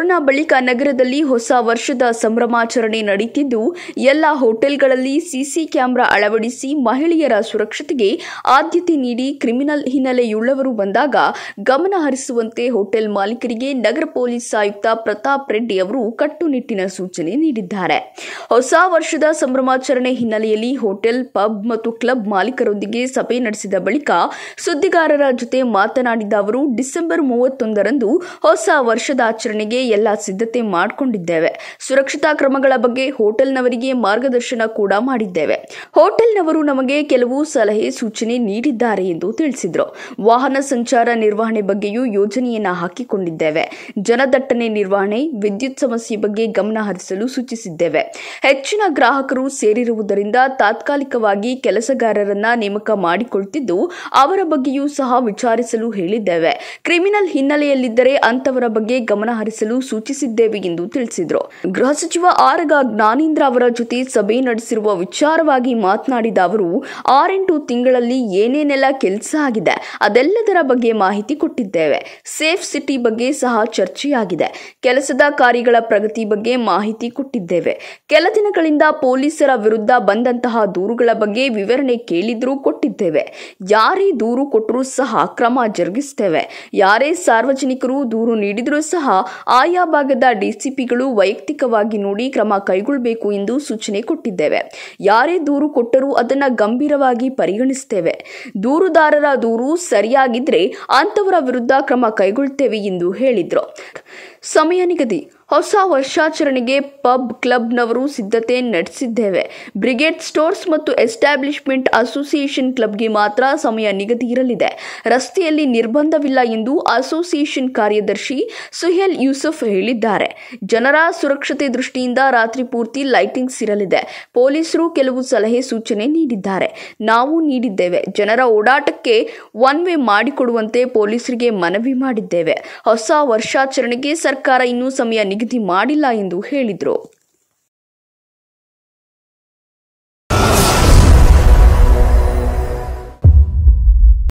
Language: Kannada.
ಕೊರೋನಾ ಬಳಿಕ ನಗರದಲ್ಲಿ ಹೊಸ ವರ್ಷದ ಸಂಭ್ರಮಾಚರಣೆ ನಡೆಯುತ್ತಿದ್ದು ಎಲ್ಲ ಹೋಟೆಲ್ಗಳಲ್ಲಿ ಸಿಸಿ ಕ್ಯಾಮೆರಾ ಅಳವಡಿಸಿ ಮಹಿಳೆಯರ ಸುರಕ್ಷತೆಗೆ ಆದ್ಯತೆ ನೀಡಿ ಕ್ರಿಮಿನಲ್ ಹಿನ್ನೆಲೆಯುಳ್ಳವರು ಬಂದಾಗ ಗಮನ ಹರಿಸುವಂತೆ ಹೋಟೆಲ್ ಮಾಲೀಕರಿಗೆ ನಗರ ಪೊಲೀಸ್ ಆಯುಕ್ತ ಪ್ರತಾಪ್ ರೆಡ್ಡಿ ಅವರು ಕಟ್ಟುನಿಟ್ಟಿನ ಸೂಚನೆ ನೀಡಿದ್ದಾರೆ ಹೊಸ ವರ್ಷದ ಸಂಭ್ರಮಾಚರಣೆ ಹಿನ್ನೆಲೆಯಲ್ಲಿ ಹೋಟೆಲ್ ಪಬ್ ಮತ್ತು ಕ್ಲಬ್ ಮಾಲೀಕರೊಂದಿಗೆ ಸಭೆ ನಡೆಸಿದ ಬಳಿಕ ಸುದ್ದಿಗಾರರ ಜೊತೆ ಮಾತನಾಡಿದ ಅವರು ಡಿಸೆಂಬರ್ ಮೂವತ್ತೊಂದರಂದು ಹೊಸ ವರ್ಷದ ಆಚರಣೆಗೆ ಎಲ್ಲ ಸಿದ್ಧತೆ ಮಾಡಿಕೊಂಡಿದ್ದೇವೆ ಸುರಕ್ಷತಾ ಕ್ರಮಗಳ ಬಗ್ಗೆ ಹೋಟೆಲ್ನವರಿಗೆ ಮಾರ್ಗದರ್ಶನ ಕೂಡ ಮಾಡಿದ್ದೇವೆ ಹೋಟೆಲ್ನವರು ನಮಗೆ ಕೆಲವು ಸಲಹೆ ಸೂಚನೆ ನೀಡಿದ್ದಾರೆ ಎಂದು ತಿಳಿಸಿದರು ವಾಹನ ಸಂಚಾರ ನಿರ್ವಹಣೆ ಬಗ್ಗೆಯೂ ಯೋಜನೆಯನ್ನ ಹಾಕಿಕೊಂಡಿದ್ದೇವೆ ಜನದಟ್ಟಣೆ ನಿರ್ವಹಣೆ ವಿದ್ಯುತ್ ಸಮಸ್ಯೆ ಬಗ್ಗೆ ಗಮನ ಹರಿಸಲು ಸೂಚಿಸಿದ್ದೇವೆ ಹೆಚ್ಚಿನ ಗ್ರಾಹಕರು ಸೇರಿರುವುದರಿಂದ ತಾತ್ಕಾಲಿಕವಾಗಿ ಕೆಲಸಗಾರರನ್ನ ನೇಮಕ ಮಾಡಿಕೊಳ್ತಿದ್ದು ಅವರ ಬಗ್ಗೆಯೂ ಸಹ ವಿಚಾರಿಸಲು ಹೇಳಿದ್ದೇವೆ ಕ್ರಿಮಿನಲ್ ಹಿನ್ನೆಲೆಯಲ್ಲಿದ್ದರೆ ಅಂತವರ ಬಗ್ಗೆ ಗಮನ ಹರಿಸಲು ಸೂಚಿಸಿದ್ದೇವೆ ಎಂದು ತಿಳಿಸಿದರು ಗೃಹ ಸಚಿವ ಆರಗ ಜ್ಞಾನೇಂದ್ರ ಅವರ ಜೊತೆ ಸಭೆ ನಡೆಸಿರುವ ವಿಚಾರವಾಗಿ ಮಾತನಾಡಿದ ಅವರು ಆರೆಂಟು ತಿಂಗಳಲ್ಲಿ ಏನೇನೆಲ್ಲ ಕೆಲಸ ಆಗಿದೆ ಅದೆಲ್ಲದರ ಬಗ್ಗೆ ಮಾಹಿತಿ ಕೊಟ್ಟಿದ್ದೇವೆ ಸೇಫ್ ಸಿಟಿ ಬಗ್ಗೆ ಸಹ ಚರ್ಚೆಯಾಗಿದೆ ಕೆಲಸದ ಕಾರ್ಯಗಳ ಪ್ರಗತಿ ಬಗ್ಗೆ ಮಾಹಿತಿ ಕೊಟ್ಟಿದ್ದೇವೆ ಕೆಲ ದಿನಗಳಿಂದ ಪೊಲೀಸರ ವಿರುದ್ಧ ಬಂದಂತಹ ದೂರುಗಳ ಬಗ್ಗೆ ವಿವರಣೆ ಕೇಳಿದ್ರೂ ಕೊಟ್ಟಿದ್ದೇವೆ ಯಾರೇ ದೂರು ಕೊಟ್ಟರೂ ಸಹ ಕ್ರಮ ಜರುಗಿಸುತ್ತೇವೆ ಯಾರೇ ಸಾರ್ವಜನಿಕರು ದೂರು ನೀಡಿದರೂ ಸಹ ಆ ಆಯಾ ಭಾಗದ ಡಿಸಿಪಿಗಳು ವೈಯಕ್ತಿಕವಾಗಿ ನೋಡಿ ಕ್ರಮ ಕೈಗೊಳ್ಳಬೇಕು ಎಂದು ಸೂಚನೆ ಕೊಟ್ಟಿದ್ದೇವೆ ಯಾರೇ ದೂರು ಕೊಟ್ಟರೂ ಅದನ್ನು ಗಂಭೀರವಾಗಿ ಪರಿಗಣಿಸುತ್ತೇವೆ ದೂರುದಾರರ ದೂರು ಸರಿಯಾಗಿದ್ರೆ ಅಂಥವರ ವಿರುದ್ಧ ಕ್ರಮ ಕೈಗೊಳ್ಳುತ್ತೇವೆ ಎಂದು ಹೇಳಿದರು ಸಮಯ ನಿಗದಿ ಹೊಸ ವರ್ಷಾಚರಣೆಗೆ ಪಬ್ ಕ್ಲಬ್ನವರು ಸಿದ್ಧತೆ ನಡೆಸಿದ್ದೇವೆ ಬ್ರಿಗೇಡ್ ಸ್ಟೋರ್ಸ್ ಮತ್ತು ಎಸ್ಟಾಬ್ಲಿಷ್ಮೆಂಟ್ ಅಸೋಸಿಯೇಷನ್ ಕ್ಲಬ್ಗೆ ಮಾತ್ರ ಸಮಯ ನಿಗದಿ ಇರಲಿದೆ ರಸ್ತೆಯಲ್ಲಿ ನಿರ್ಬಂಧವಿಲ್ಲ ಎಂದು ಅಸೋಸಿಯೇಷನ್ ಕಾರ್ಯದರ್ಶಿ ಸುಹೇಲ್ ಯೂಸುಫ್ ಹೇಳಿದ್ದಾರೆ ಜನರ ಸುರಕ್ಷತೆ ದೃಷ್ಟಿಯಿಂದ ರಾತ್ರಿ ಪೂರ್ತಿ ಲೈಟಿಂಗ್ಸ್ ಇರಲಿದೆ ಪೊಲೀಸರು ಕೆಲವು ಸಲಹೆ ಸೂಚನೆ ನೀಡಿದ್ದಾರೆ ನಾವು ನೀಡಿದ್ದೇವೆ ಜನರ ಓಡಾಟಕ್ಕೆ ಒನ್ ವೇ ಮಾಡಿಕೊಡುವಂತೆ ಪೊಲೀಸರಿಗೆ ಮನವಿ ಮಾಡಿದ್ದೇವೆ ಹೊಸ ವರ್ಷಾಚರಣೆಗೆ ಸರ್ಕಾರ ಇನ್ನೂ ಸಮಯ ನಿಗದಿ ಮಾಡಿಲ್ಲ ಎಂದು ಹೇಳಿದರು